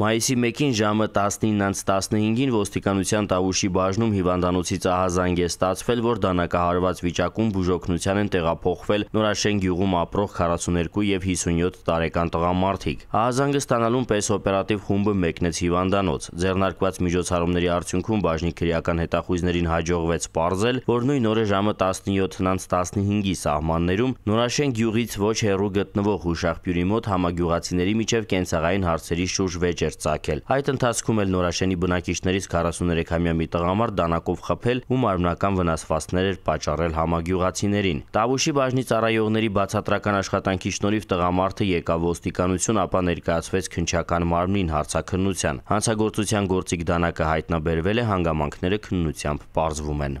Մայիսի 1-ին ժամը 19:15-ին ոստիկանության Տավուշի բաժնում հիվանդանոցի ահազանգ է ստացվել, որ դանակահարված վիճակում բուժօգնության են տեղափոխվել Նորաշեն գյուղում ապրող 42 եւ 57 տարեկան տղամարդիկ։ Ահազանգը ստանալուն պես օպերատիվ խումբը մեկնեց հիվանդանոց։ Ձեռնարկված միջոցառումների արդյունքում բաժնի քրեական հետախույզներին հաջողվեց ողջել, որ նույն օրը ժամը 17:15-ի սահմաններում Նորաշեն գյուղից ոչ հեռու գտնվող Հուշախբյուրի մոտ համագյուղացիների միջև կենցաղային հարցերի շուրջ վեճ էր ծակել։ Այդ ընթացքում էլ Նորաշենի բնակիչներից 43-ամյա մի տղամարդ դանակով խփել ու մարմնական վնասվածքներ էր պատճառել համագյուղացիներին։ Տավուշի բաժնի ծառայողների բացատրական աշխատանքի շնորհիվ տղամարդը եկավ ոստիկանություն, ապա ներկայացվեց քնչական մարմնին հարցաքննության։ Հանցագործության գործիք դանակը հայտնաբերվել է հանգամանքները քննությամբ պարզվում են։